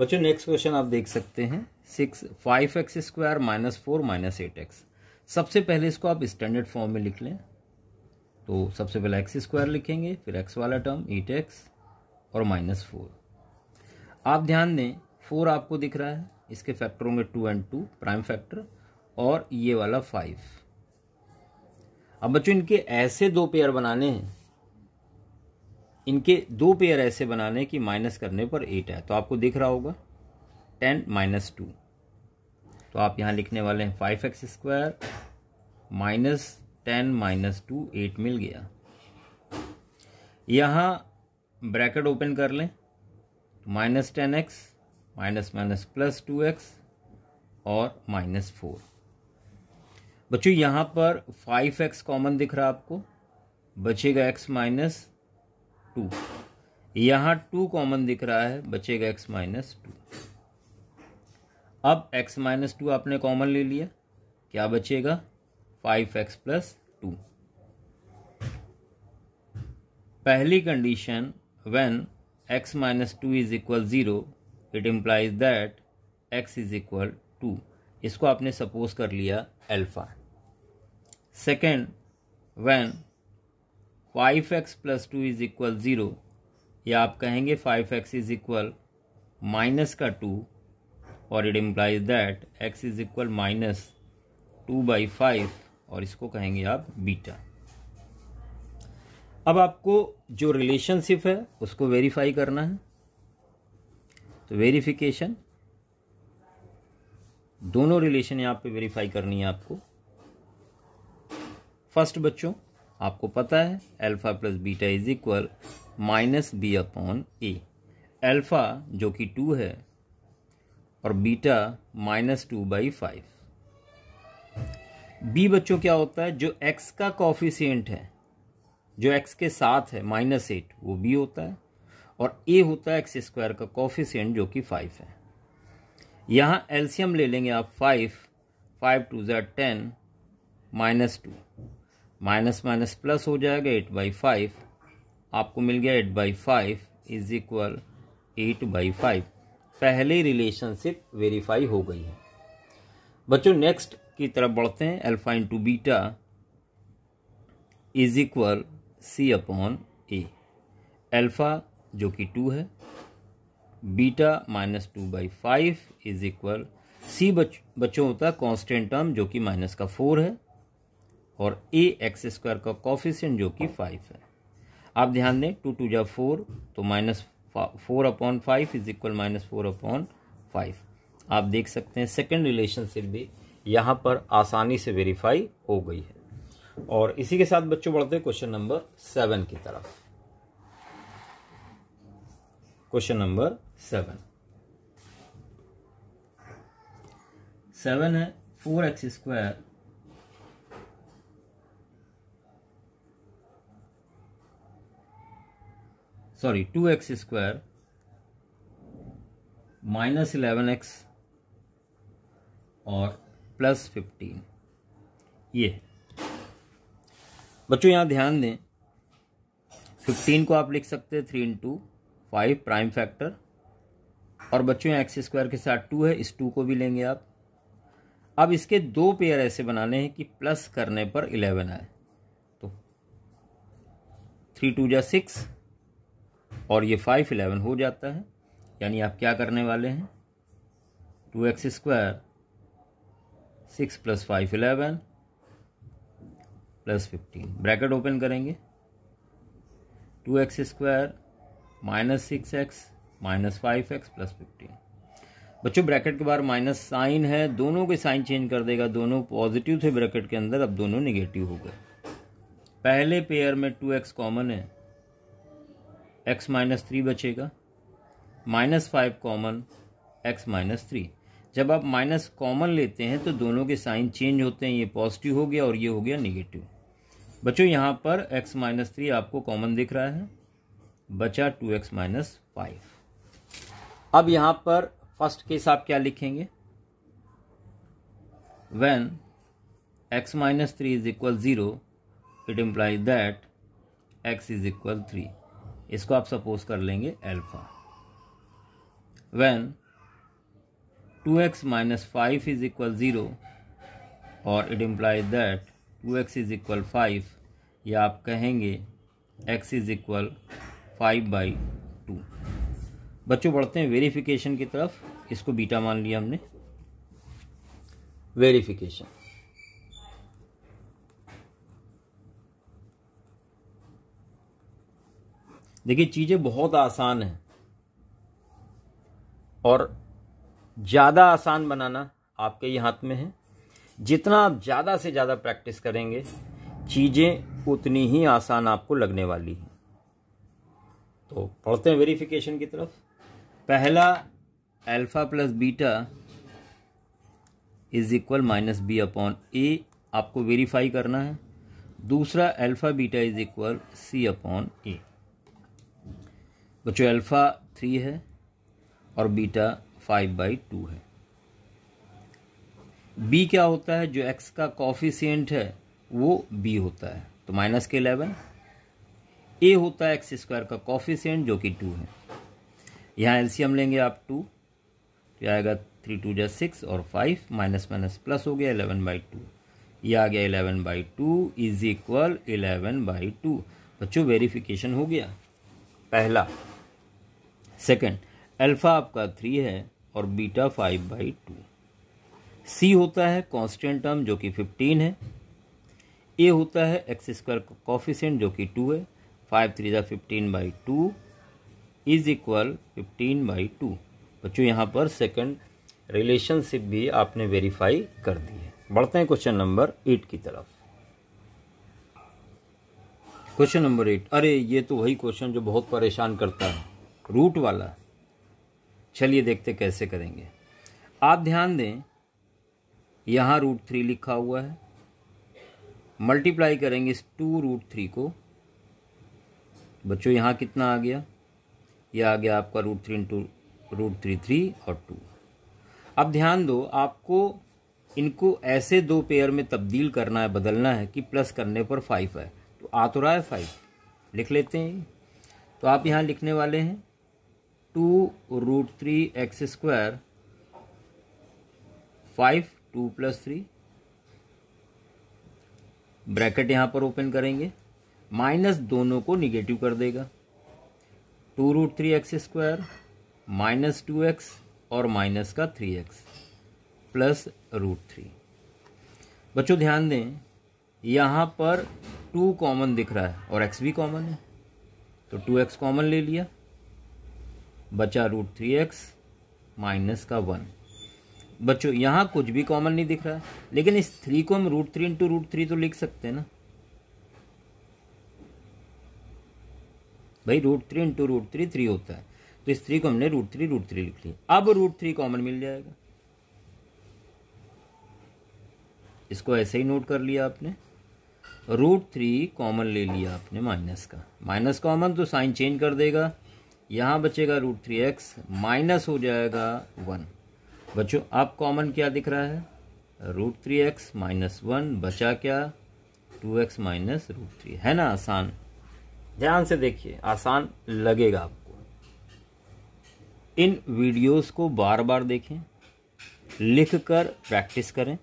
बच्चों next question आप देख सकते हैं six five x square minus four minus eight x सबसे पहले इसको आप स्टैंडर्ड फॉर्म में लिख लें तो सबसे पहले एक्स स्क्वायर लिखेंगे फिर एक्स वाला टर्म एट एक्स और माइनस फोर आप ध्यान दें फोर आपको दिख रहा है इसके फैक्टरों में two and two prime factor और ये वाला फाइव अब बच्चों इनके ऐसे दो पेयर बनाने हैं इनके दो पेयर ऐसे बनाने कि माइनस करने पर एट है तो आपको दिख रहा होगा टेन माइनस टू तो आप यहाँ लिखने वाले हैं five x square minus ten minus two eight मिल गया यहाँ ब्रैकेट ओपन कर लें minus ten x minus minus plus two x और माइनस फोर बच्चों यहाँ पर फाइव एक्स कॉमन दिख रहा आपको बचेगा एक्स माइनस टू यहां टू कॉमन दिख रहा है बचेगा एक्स माइनस टू अब एक्स माइनस टू आपने कॉमन ले लिया क्या बचेगा फाइव एक्स प्लस टू पहली condition when x minus two is equal zero it implies that x is equal to इसको आपने सपोज कर लिया alpha second when five x plus two is equal zero या आप कहेंगे five x is equal minus का two और it implies that x is equal minus two by five और इसको कहेंगे आप बीटा अब आपको जो रिलेशनशिप है उसको वेरीफाई करना है तो वेरिफिकेशन दोनों रिलेशन यहाँ पे वेरीफाई करनी है आपको फर्स्ट बच्चों आपको पता है alpha plus beta is equal minus B upon a alpha जो कि टू है और beta minus two by five b बच्चों क्या होता है जो एक्स का कॉफिशियंट है जो एक्स के साथ है माइनस एट वो बी होता है और ए होता है एक्स स्क्वायर का कॉफिशियंट जो कि फाइव है यहाँ एल्सियम ले लेंगे आप five five two z ten minus two minus minus plus हो जाएगा एट बाई फाइव आपको मिल गया eight by five is equal eight by five पहले रिलेशनशिप वेरीफाई हो गई है बच्चों नेक्स्ट की तरफ बढ़ते हैं alpha into beta is equal C upon a alpha जो कि टू है beta minus two by five is equal c बच बच्चों होता है कॉन्स्टेंट टर्म जो कि माइनस का फोर है और ए एक्स स्क्वायर का कॉफिशियन जो कि फाइव है आप ध्यान दें टू टू जा फोर तो minus four upon five is equal minus four upon five आप देख सकते हैं सेकेंड रिलेशनशिप भी यहाँ पर आसानी से वेरीफाई हो गई है और इसी के साथ बच्चों बढ़ते हैं क्वेश्चन नंबर सेवन की तरफ क्वेश्चन नंबर सेवन सेवन है four x square sorry two x square minus eleven x और प्लस फिफ्टीन ये बच्चों यहां ध्यान दें फिफ्टीन को आप लिख सकते हैं three into five prime factor और बच्चों एक्स स्क्वायर के साथ टू है इस टू को भी लेंगे आप अब इसके दो पेयर ऐसे बनाने हैं कि प्लस करने पर इलेवन आए तो थ्री टू जा सिक्स और ये फाइव इलेवन हो जाता है यानी आप क्या करने वाले हैं two x square six plus five eleven plus fifteen bracket open करेंगे two x square minus six x minus five x plus fifteen बच्चों ब्रैकेट के बाहर माइनस साइन है दोनों के साइन चेंज कर देगा दोनों पॉजिटिव थे ब्रैकेट के अंदर अब दोनों निगेटिव हो गए पहले पेयर में टू एक्स कॉमन है एक्स माइनस थ्री बचेगा minus five common x minus three जब आप माइनस कॉमन लेते हैं तो दोनों के साइन चेंज होते हैं ये पॉजिटिव हो गया और ये हो गया निगेटिव बच्चों यहाँ पर x माइनस थ्री आपको कॉमन दिख रहा है बचा टू एक्स माइनस फाइव अब यहाँ पर फर्स्ट केस आप क्या लिखेंगे when x minus three is equal zero it implies that x is equal three इसको आप सपोज कर लेंगे alpha when two x minus five is equal zero और it implies that two x is equal five या आप कहेंगे x is equal five by two बच्चों बढ़ते हैं वेरिफिकेशन की तरफ इसको बीटा मान लिया हमने वेरिफिकेशन देखिए चीज़ें बहुत आसान है और ज़्यादा आसान बनाना आपके ही हाथ में है जितना आप ज़्यादा से ज़्यादा प्रैक्टिस करेंगे चीज़ें उतनी ही आसान आपको लगने वाली है तो पढ़ते हैं वेरिफिकेशन की तरफ पहला alpha plus beta is equal minus B upon a आपको वेरीफाई करना है दूसरा alpha beta is equal C upon a बच्चों अल्फ़ा थ्री है और बीटा फाइव बाई टू है बी क्या होता है जो एक्स का कॉफिशियंट है वो बी होता है तो माइनस के इलेवन ए होता है एक्स स्क्वायर का कॉफिशियंट जो कि टू है यहाँ एल्सियम लेंगे आप टू तो आएगा थ्री टू जै सिक्स और फाइव माइनस माइनस प्लस हो गया इलेवन बाई टू ये आ गया eleven by two is equal eleven by two बच्चों वेरिफिकेशन हो गया पहला सेकंड अल्फा आपका थ्री है और beta five by two C होता है कांस्टेंट टर्म जो कि फिफ्टीन है ए होता है एक्स स्क्वायर कॉफिशेंट जो कि टू है फाइव थ्री ज़ा fifteen by two is equal fifteen by two बच्चों यहाँ पर सेकंड रिलेशनशिप भी आपने वेरीफाई कर दी है बढ़ते हैं क्वेश्चन नंबर एट की तरफ क्वेश्चन नंबर एट अरे ये तो वही क्वेश्चन जो बहुत परेशान करता है रूट वाला चलिए देखते कैसे करेंगे आप ध्यान दें यहाँ रूट थ्री लिखा हुआ है मल्टीप्लाई करेंगे इस टू रूट थ्री को बच्चों यहाँ कितना आ गया यह आ गया आपका root three into root three three और टू अब ध्यान दो आपको इनको ऐसे दो पेयर में तब्दील करना है बदलना है कि प्लस करने पर फाइव है तो आ तो रहा है फाइव लिख लेते हैं तो आप यहाँ लिखने वाले हैं two root three x square five two plus three bracket यहां पर ओपन करेंगे माइनस दोनों को निगेटिव कर देगा two root three x square minus two x और माइनस का three x plus root three बच्चों ध्यान दें यहां पर टू कॉमन दिख रहा है और एक्स भी कॉमन है तो टू एक्स कॉमन ले लिया बचा रूट थ्री एक्स माइनस का वन बच्चों यहाँ कुछ भी कॉमन नहीं दिख रहा है लेकिन इस थ्री को हम root three into root three तो लिख सकते हैं ना भाई root three into root three three होता है तो इस थ्री को हमने रूट थ्री रूट थ्री लिख लिया अब रूट थ्री कॉमन मिल जाएगा इसको ऐसे ही नोट कर लिया आपने रूट थ्री कॉमन ले लिया आपने माइनस का माइनस कॉमन तो साइन चेंज कर देगा यहाँ बचेगा रूट थ्री एक्स माइनस हो जाएगा वन बच्चों आप कॉमन क्या दिख रहा है root three x minus one बचा क्या two x minus root three है ना आसान ध्यान से देखिए आसान लगेगा आपको इन वीडियोस को बार बार देखें लिख कर प्रैक्टिस करें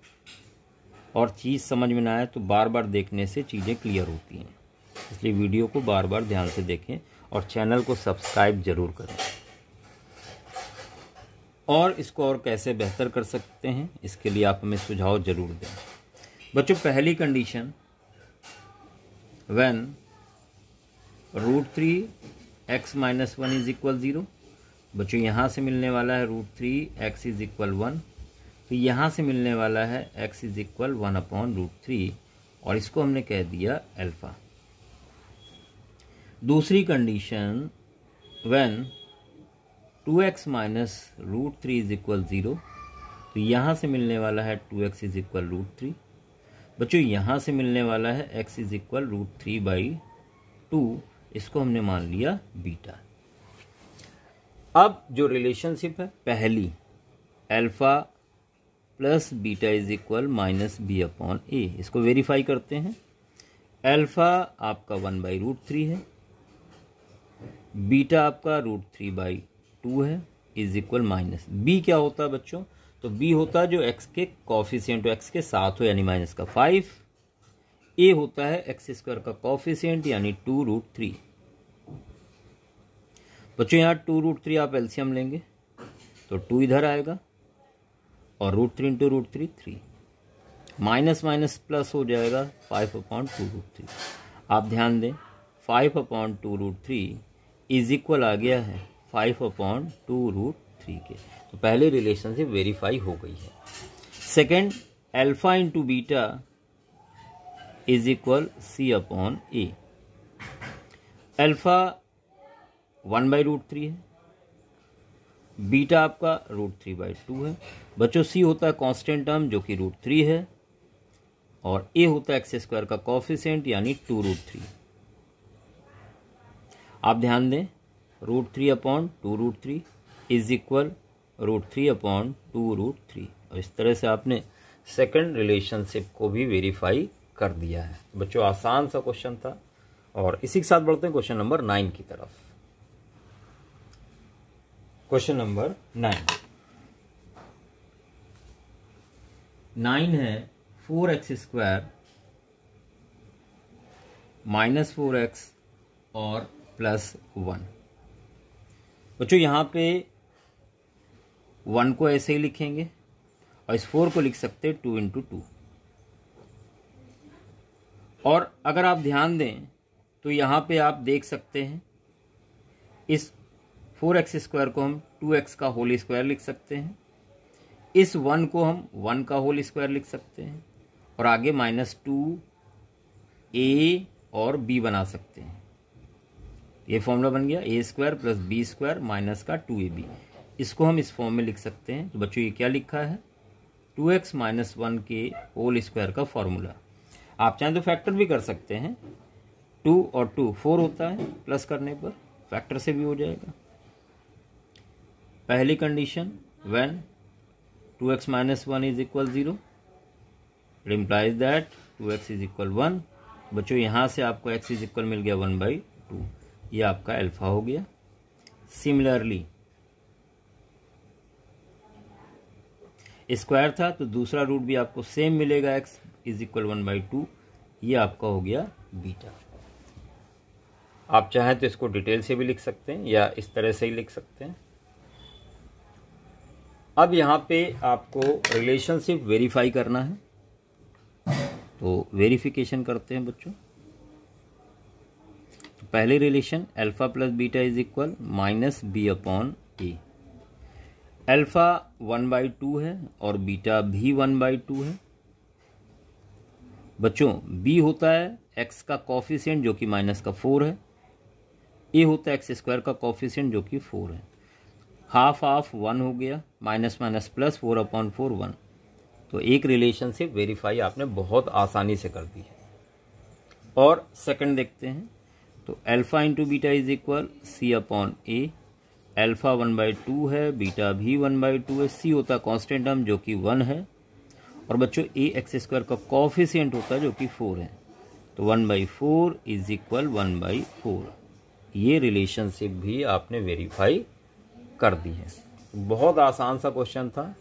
और चीज़ समझ में ना आए तो बार बार देखने से चीज़ें क्लियर होती हैं इसलिए वीडियो को बार बार ध्यान से देखें और चैनल को सब्सक्राइब ज़रूर करें और इसको और कैसे बेहतर कर सकते हैं इसके लिए आप हमें सुझाव ज़रूर दें बच्चों पहली condition when root three x minus one is equal zero बच्चों यहाँ से मिलने वाला है root three x is equal one तो यहाँ से मिलने वाला है x is equal one upon root three और इसको हमने कह दिया अल्फ़ा दूसरी condition when two x minus root three is equal zero तो यहाँ से मिलने वाला है two x is equal root three बच्चों यहाँ से मिलने वाला है x is equal root three by two इसको हमने मान लिया बीटा अब जो रिलेशनशिप है पहली alpha plus beta is equal minus B upon A इसको वेरीफाई करते हैं अल्फ़ा आपका वन बाई रूट थ्री है बीटा आपका रूट थ्री बाई टू है इज इक्वल माइनस बी क्या होता है बच्चों तो बी होता है जो एक्स के कॉफिशियंट एक्स के साथ हो यानी माइनस का फाइव ए होता है एक्स स्क्वायर का कॉफिशियंट यानी टू रूट थ्री बच्चों यहाँ टू रूट थ्री आप एल्सियम लेंगे तो टू इधर आएगा और root three into root three three minus minus plus हो जाएगा five upon two root three आप ध्यान दें five upon two root three is equal आ गया है five upon two root three के तो पहले रिलेशनशिप वेरीफाई हो गई है second alpha into beta is equal C upon A alpha one by root three है बीटा आपका रूट थ्री बाई टू है बच्चों सी होता है कांस्टेंट टर्म जो कि रूट थ्री है और ए होता है एक्स स्क्वायर का कॉफिशेंट यानी टू रूट थ्री आप ध्यान दें root three upon two root three is equal root three upon two root three और इस तरह से आपने सेकंड रिलेशनशिप को भी वेरीफाई कर दिया है बच्चों आसान सा क्वेश्चन था और इसी के साथ बढ़ते हैं क्वेश्चन नंबर नाइन की तरफ क्वेश्चन नंबर नाइन नाइन है four x square minus four x और प्लस वन बच्चों यहाँ पे वन को ऐसे ही लिखेंगे और इस फोर को लिख सकते हैं टू इंटू टू और अगर आप ध्यान दें तो यहाँ पे आप देख सकते हैं इस फोर एक्स स्क्वायर को हम टू एक्स का होल स्क्वायर लिख सकते हैं इस वन को हम वन का होल स्क्वायर लिख सकते हैं और आगे माइनस टू ए और बी बना सकते हैं ये फॉर्मूला बन गया A square plus B square minus का टू ए बी इसको हम इस फॉर्म में लिख सकते हैं तो बच्चों ये क्या लिखा है टू एक्स माइनस वन के होल स्क्वायर का फॉर्मूला आप चाहें तो फैक्टर भी कर सकते हैं टू और टू फोर होता है प्लस करने पर फैक्टर से भी हो जाएगा पहली condition when two x minus one is equal zero it implies that two x is equal one बच्चों यहाँ से आपको एक्स इज इक्वल मिल गया वन बाई टू ये आपका अल्फा हो गया सिमिलरली स्क्वायर था तो दूसरा रूट भी आपको सेम मिलेगा x is equal one by two ये आपका हो गया बीटा आप चाहें तो इसको डिटेल से भी लिख सकते हैं या इस तरह से ही लिख सकते हैं अब यहां पे आपको रिलेशनशिप वेरीफाई करना है तो वेरिफिकेशन करते हैं बच्चों पहले relation alpha plus beta is equal minus B upon A alpha one by two है और बीटा भी वन बाई टू है बच्चों बी होता है एक्स का कॉफिशियंट जो कि माइनस का फोर है ए होता है एक्स स्क्वायर का कॉफिशियंट जो कि फोर है हाफ हाफ वन हो गया minus minus plus four upon four one तो एक रिलेशन से वेरीफाई आपने बहुत आसानी से कर दी है और सेकंड देखते हैं तो alpha into beta is equal C upon A alpha one by two है बीटा भी वन बाई टू है सी होता कॉन्स्टेंट टर्म जो कि वन है और बच्चों ए एक्स स्क्वायर का कॉफिशियंट होता है जो कि फोर है तो one by four is equal one by four ये रिलेशनशिप भी आपने वेरीफाई कर दी है बहुत आसान सा क्वेश्चन था